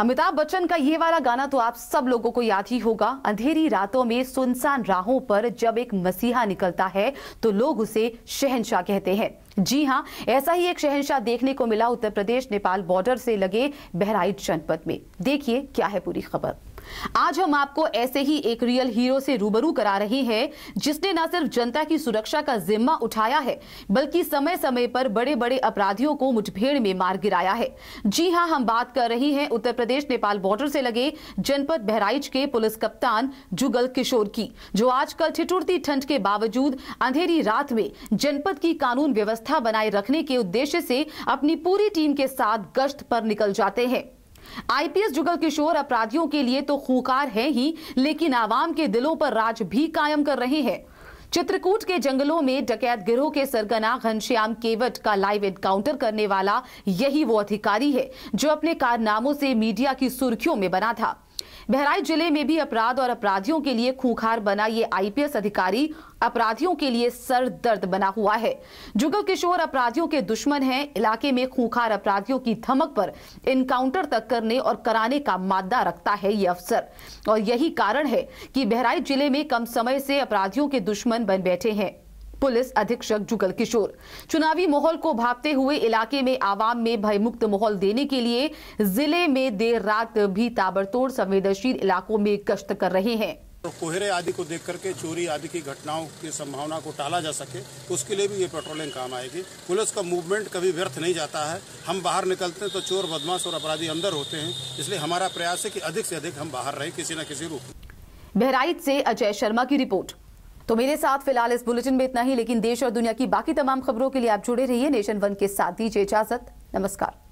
अमिताभ बच्चन का ये वाला गाना तो आप सब लोगों को याद ही होगा अंधेरी रातों में सुनसान राहों पर जब एक मसीहा निकलता है तो लोग उसे शहनशाह कहते हैं जी हाँ ऐसा ही एक शहनशाह देखने को मिला उत्तर प्रदेश नेपाल बॉर्डर से लगे बहराइच जनपद में देखिए क्या है पूरी खबर आज हम आपको ऐसे ही एक रियल हीरो से रूबरू करा रहे हैं जिसने न सिर्फ जनता की सुरक्षा का जिम्मा उठाया है बल्कि समय समय पर बड़े बड़े अपराधियों को मुठभेड़ में मार गिराया है जी हां हम बात कर रही हैं उत्तर प्रदेश नेपाल बॉर्डर से लगे जनपद बहराइच के पुलिस कप्तान जुगल किशोर की जो आजकल ठिठुरती ठंड के बावजूद अंधेरी रात में जनपद की कानून व्यवस्था बनाए रखने के उद्देश्य से अपनी पूरी टीम के साथ गश्त पर निकल जाते हैं आईपीएस जुगल किशोर अपराधियों के लिए तो खूकार है ही लेकिन आवाम के दिलों पर राज भी कायम कर रहे हैं चित्रकूट के जंगलों में डकैत गिरोह के सरगना घनश्याम केवट का लाइव एनकाउंटर करने वाला यही वो अधिकारी है जो अपने कारनामों से मीडिया की सुर्खियों में बना था बहराइच जिले में भी अपराध और अपराधियों के लिए खूंखार बना ये आईपीएस अधिकारी अपराधियों के लिए सर दर्द बना हुआ है जुगल किशोर अपराधियों के दुश्मन हैं इलाके में खूंखार अपराधियों की धमक पर इनकाउंटर तक करने और कराने का मादा रखता है ये अफसर और यही कारण है कि बहराइच जिले में कम समय से अपराधियों के दुश्मन बन बैठे हैं पुलिस अधीक्षक जुगल किशोर चुनावी माहौल को भापते हुए इलाके में आवाम में भयमुक्त माहौल देने के लिए जिले में देर रात भी ताबड़तोड़ संवेदनशील इलाकों में गश्त कर रहे हैं तो कोहरे आदि को देख करके चोरी आदि की घटनाओं की संभावना को टाला जा सके उसके लिए भी ये पेट्रोलिंग काम आएगी पुलिस का मूवमेंट कभी व्यर्थ नहीं जाता है हम बाहर निकलते हैं तो चोर बदमाश और अपराधी अंदर होते हैं इसलिए हमारा प्रयास है कि अधिक से अधिक हम बाहर रहें किसी न किसी रूप बहराइच से अजय शर्मा की रिपोर्ट तो मेरे साथ फिलहाल इस बुलेटिन में इतना ही लेकिन देश और दुनिया की बाकी तमाम खबरों के लिए आप जुड़े रहिए नेशन वन के साथ दीजिए इजाजत नमस्कार